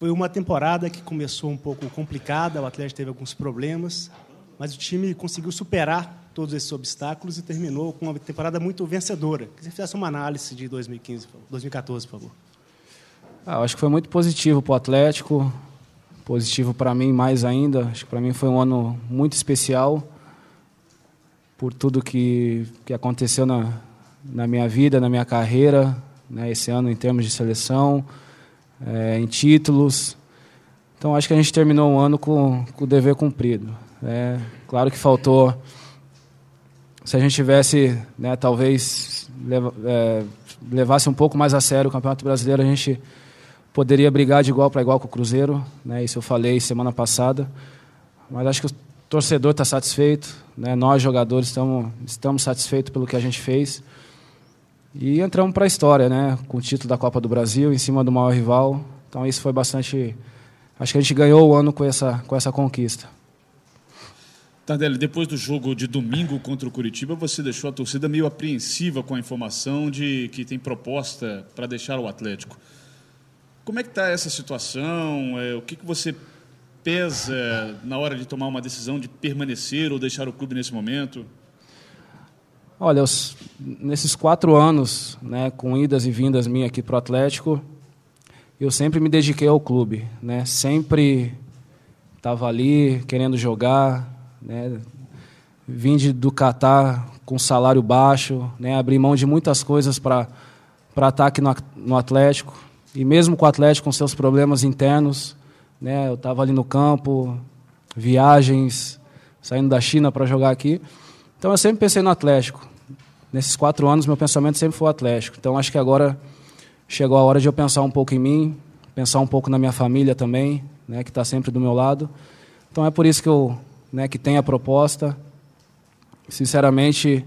Foi uma temporada que começou um pouco complicada, o Atlético teve alguns problemas, mas o time conseguiu superar todos esses obstáculos e terminou com uma temporada muito vencedora. Que você fizesse uma análise de 2015, 2014, por favor. Ah, acho que foi muito positivo para o Atlético, positivo para mim mais ainda. Acho que para mim foi um ano muito especial por tudo que, que aconteceu na, na minha vida, na minha carreira, né, esse ano em termos de seleção é, em títulos. Então acho que a gente terminou o ano com, com o dever cumprido. É, claro que faltou. Se a gente tivesse, né, talvez leva, é, levasse um pouco mais a sério o Campeonato Brasileiro, a gente poderia brigar de igual para igual com o Cruzeiro. Né, isso eu falei semana passada. Mas acho que o torcedor está satisfeito. Né, nós jogadores estamos, estamos satisfeitos pelo que a gente fez. E entramos para a história, né? Com o título da Copa do Brasil em cima do maior rival. Então isso foi bastante. Acho que a gente ganhou o ano com essa, com essa conquista. Tardelli, depois do jogo de domingo contra o Curitiba, você deixou a torcida meio apreensiva com a informação de que tem proposta para deixar o Atlético. Como é que está essa situação? É, o que, que você pesa na hora de tomar uma decisão de permanecer ou deixar o clube nesse momento? Olha, os, nesses quatro anos, né, com idas e vindas minha aqui para o Atlético, eu sempre me dediquei ao clube, né? Sempre estava ali querendo jogar, né? Vim de, do Catar com salário baixo, né? Abri mão de muitas coisas para para estar tá aqui no, no Atlético e mesmo com o Atlético com seus problemas internos, né? Eu estava ali no campo, viagens, saindo da China para jogar aqui. Então eu sempre pensei no Atlético. Nesses quatro anos, meu pensamento sempre foi o Atlético. Então acho que agora chegou a hora de eu pensar um pouco em mim, pensar um pouco na minha família também, né, que está sempre do meu lado. Então é por isso que eu, né, que tenho a proposta. Sinceramente,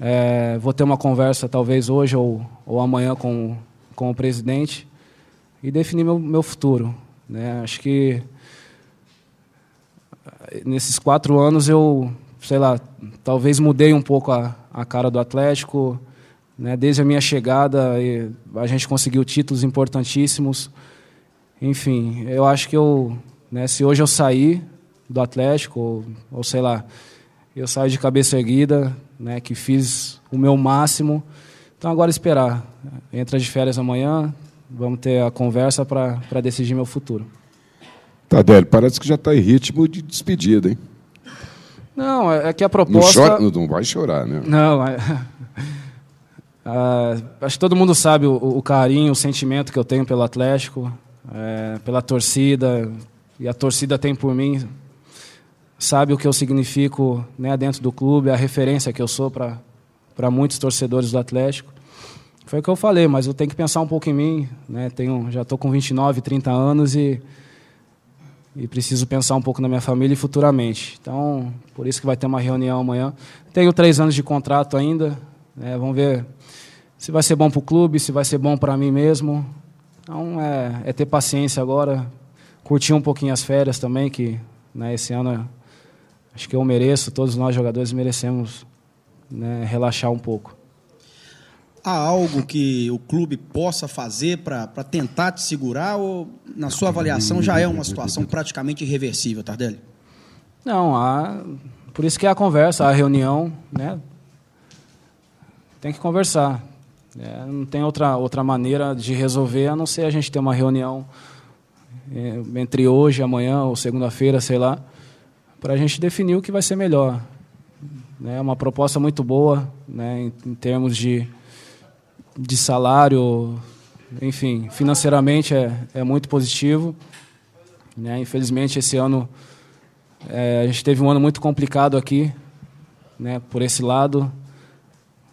é, vou ter uma conversa talvez hoje ou, ou amanhã com, com o presidente e definir meu, meu futuro. Né? Acho que é, nesses quatro anos eu sei lá, talvez mudei um pouco a, a cara do Atlético. Né? Desde a minha chegada, a gente conseguiu títulos importantíssimos. Enfim, eu acho que eu, né, se hoje eu sair do Atlético, ou, ou sei lá, eu saio de cabeça erguida, né, que fiz o meu máximo. Então agora é esperar. Entra de férias amanhã, vamos ter a conversa para decidir meu futuro. Tadélio, parece que já está em ritmo de despedida, hein? Não, é, é que a proposta. Não, chora, não vai chorar, né? Não, é... ah, acho que todo mundo sabe o, o, carinho, o sentimento que eu tenho pelo Atlético, é, pela torcida, e a torcida tem por mim, sabe o que eu significo né, dentro do clube, a referência que eu sou para muitos torcedores do Atlético. Foi o que eu falei, mas eu tenho que pensar um pouco em mim. Né? Tenho, já estou com 29, 30 anos e e preciso pensar um pouco na minha família e futuramente. Então, por isso que vai ter uma reunião amanhã. Tenho três anos de contrato ainda, né? vamos ver se vai ser bom para o clube, se vai ser bom para mim mesmo. Então, é, é, ter paciência agora, curtir um pouquinho as férias também, que né, esse ano é, acho que eu mereço, todos nós jogadores merecemos né, relaxar um pouco. Há algo que o clube possa fazer para tentar te segurar ou, na sua avaliação, já é uma situação praticamente irreversível, Tardelli? Não, há... por isso que é a conversa, a reunião, né? Tem que conversar. É, não tem outra, outra maneira de resolver a não ser a gente ter uma reunião é, entre hoje, amanhã ou segunda-feira, sei lá, para a gente definir o que vai ser melhor. Né? É né? uma proposta muito boa né, em, em termos de de salário, enfim, financeiramente é, é muito positivo. Né? Infelizmente, esse ano é, a gente teve um ano muito complicado aqui, né? por esse lado.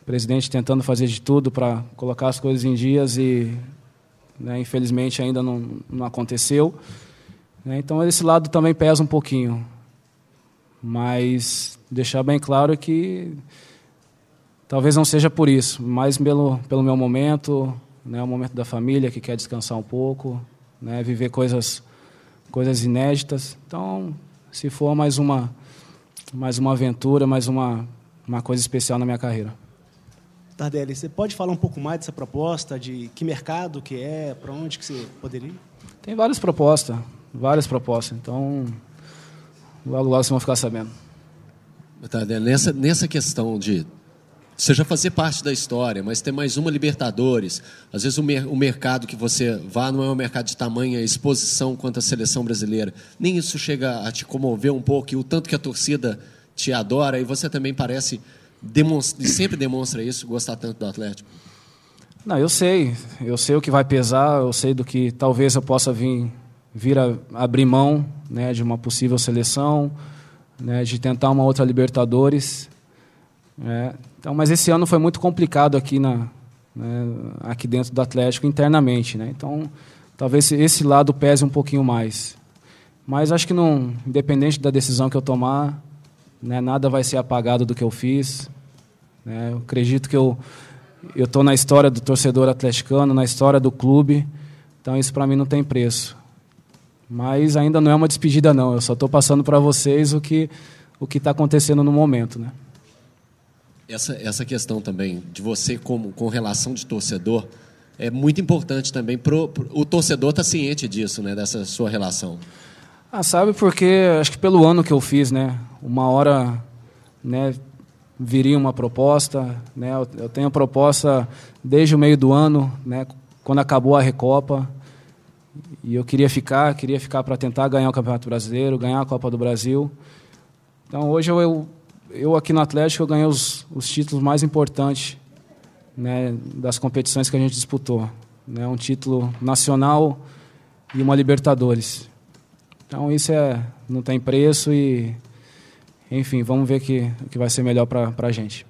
O presidente tentando fazer de tudo para colocar as coisas em dias e, né, infelizmente, ainda não, não aconteceu. Né? Então, esse lado também pesa um pouquinho. Mas deixar bem claro que Talvez não seja por isso, mas pelo, pelo meu momento, né, o momento da família que quer descansar um pouco, né, viver coisas, coisas inéditas. Então, se for mais uma, mais uma aventura, mais uma, uma coisa especial na minha carreira. Tardelli, você pode falar um pouco mais dessa proposta, de que mercado que é, para onde que você poderia? Tem várias propostas, várias propostas. Então, logo logo vocês vão ficar sabendo. Tardelli, nessa, nessa questão de você já fazer parte da história, mas ter mais uma Libertadores. Às vezes o, mer o mercado que você vá não é um mercado de tamanha é exposição quanto a seleção brasileira. Nem isso chega a te comover um pouco, e o tanto que a torcida te adora, e você também parece, demonstra, sempre demonstra isso, gostar tanto do Atlético. Não, eu sei. Eu sei o que vai pesar, eu sei do que talvez eu possa vir, vir a abrir mão né, de uma possível seleção, né, de tentar uma outra Libertadores. É, então, mas esse ano foi muito complicado aqui, na, né, aqui dentro do Atlético internamente. Né? Então, talvez esse lado pese um pouquinho mais. Mas acho que, não, independente da decisão que eu tomar, né, nada vai ser apagado do que eu fiz. Né? Eu acredito que eu estou na história do torcedor atleticano, na história do clube. Então, isso para mim não tem preço. Mas ainda não é uma despedida, não. Eu só estou passando para vocês o que o está acontecendo no momento. Né? Essa, essa questão também de você como com relação de torcedor é muito importante também. Pro, pro o torcedor está ciente disso, né? Dessa sua relação. Ah, sabe porque acho que pelo ano que eu fiz, né? Uma hora, né? Viria uma proposta, né? Eu, eu tenho proposta desde o meio do ano, né? Quando acabou a Recopa, e eu queria ficar, queria ficar para tentar ganhar o Campeonato Brasileiro, ganhar a Copa do Brasil. Então hoje eu, eu eu aqui no Atlético eu ganhei os, os títulos mais importantes né, das competições que a gente disputou. Né, um título nacional e uma Libertadores. Então isso é, não tem preço e, enfim, vamos ver que, que vai ser melhor para a gente.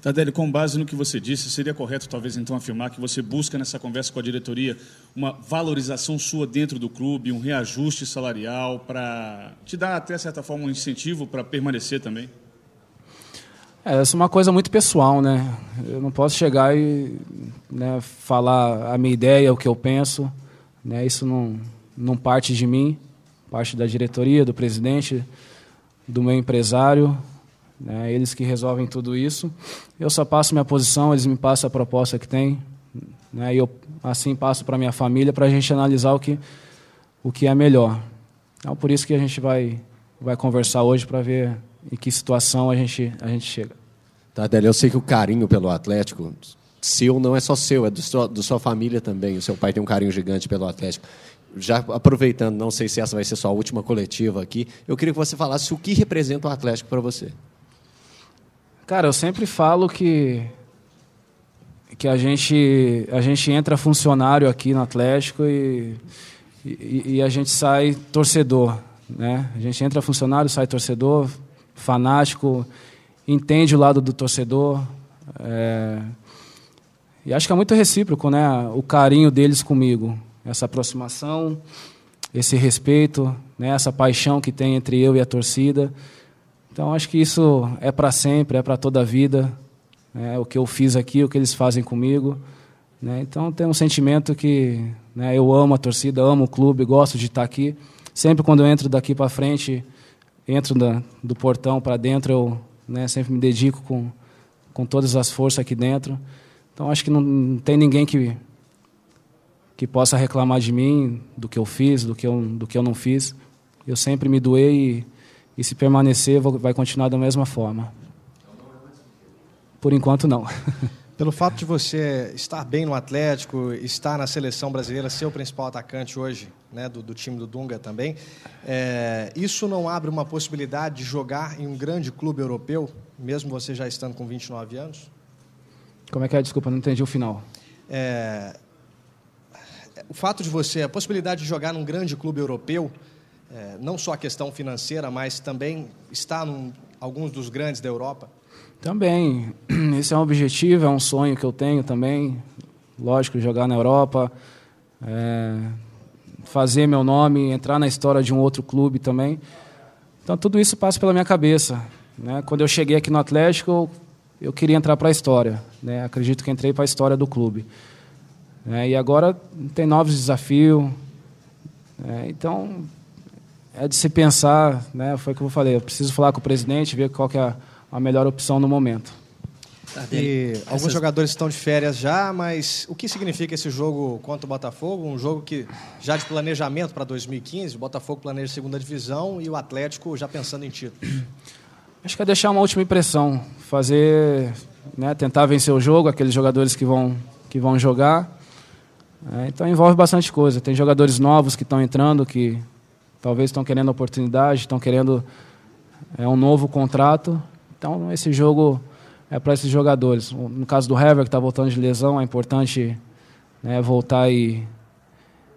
Tadeu com base no que você disse, seria correto talvez então afirmar que você busca nessa conversa com a diretoria uma valorização sua dentro do clube, um reajuste salarial para te dar até certa forma um incentivo para permanecer também? É, isso é uma coisa muito pessoal, né? Eu não posso chegar e né, falar a minha ideia, o que eu penso. Né? Isso não, não parte de mim, parte da diretoria, do presidente, do meu empresário. Né? Eles que resolvem tudo isso. Eu só passo minha posição, eles me passam a proposta que tem. Né? E eu assim passo para minha família para a gente analisar o que, o que é melhor. Então, por isso que a gente vai, vai conversar hoje para ver em que situação a gente, a gente chega. Tardelli, tá, eu sei que o carinho pelo Atlético seu não é só seu, é do sua, do sua família também. O seu pai tem um carinho gigante pelo Atlético. Já aproveitando, não sei se essa vai ser sua última coletiva aqui, eu queria que você falasse o que representa o Atlético para você. Cara, eu sempre falo que que a gente a gente entra funcionário aqui no Atlético e, e, e a gente sai torcedor, né? A gente entra funcionário, sai torcedor, fanático, entende o lado do torcedor. É... E acho que é muito recíproco né? o carinho deles comigo, essa aproximação, esse respeito, né? essa paixão que tem entre eu e a torcida. Então acho que isso é para sempre, é para toda a vida. Né? O que eu fiz aqui, o que eles fazem comigo. Né? Então tem um sentimento que né, eu amo a torcida, amo o clube, gosto de estar aqui. Sempre quando eu entro daqui para frente, entro da, do portão para dentro, eu né, sempre me dedico com, com todas as forças aqui dentro. Então acho que não, não tem ninguém que, que possa reclamar de mim, do que eu fiz, do que eu, do que eu não fiz. Eu sempre me doei e, e se permanecer, vou, vai continuar da mesma forma. Por enquanto, não. Pelo fato de você estar bem no Atlético, estar na seleção brasileira, ser o principal atacante hoje né, do, do time do Dunga também, é, isso não abre uma possibilidade de jogar em um grande clube europeu, mesmo você já estando com 29 anos? Como é que é? Desculpa, não entendi o final. É, o fato de você, a possibilidade de jogar num grande clube europeu, é, não só a questão financeira, mas também estar em alguns dos grandes da Europa? Também. Esse é um objetivo, é um sonho que eu tenho também. Lógico, jogar na Europa, é, fazer meu nome, entrar na história de um outro clube também. Então, tudo isso passa pela minha cabeça. Né? Quando eu cheguei aqui no Atlético, eu queria entrar para a história. Né? Acredito que entrei para a história do clube. É, e agora tem novos desafios. É, então, é de se pensar. Né? Foi o que eu falei. Eu preciso falar com o presidente, ver qual que é a a melhor opção no momento. Tá e alguns jogadores estão de férias já, mas o que significa esse jogo contra o Botafogo? Um jogo que já de planejamento para 2015, o Botafogo planeja segunda divisão e o Atlético já pensando em título. Acho que é deixar uma última impressão, fazer, né, tentar vencer o jogo, aqueles jogadores que vão, que vão jogar. É, então envolve bastante coisa. Tem jogadores novos que estão entrando, que talvez estão querendo oportunidade, estão querendo é, um novo contrato. Então, esse jogo é para esses jogadores. No caso do Hever, que está voltando de lesão, é importante né, voltar e,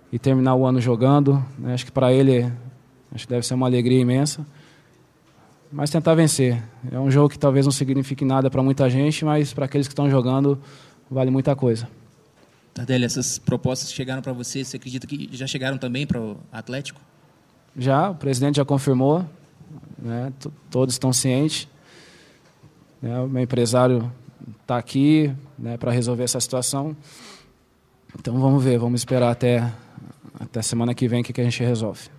e, terminar o ano jogando. Né. Acho que para ele acho deve ser uma alegria imensa. Mas tentar vencer. É um jogo que talvez não signifique nada para muita gente, mas para aqueles que estão jogando, vale muita coisa. Tardelli, essas propostas chegaram para você, você acredita que já chegaram também para o Atlético? Já, o presidente já confirmou, né? todos estão cientes. Né? O meu empresário está aqui né, para resolver essa situação. Então vamos ver, vamos esperar até, até semana que vem que, que a gente resolve.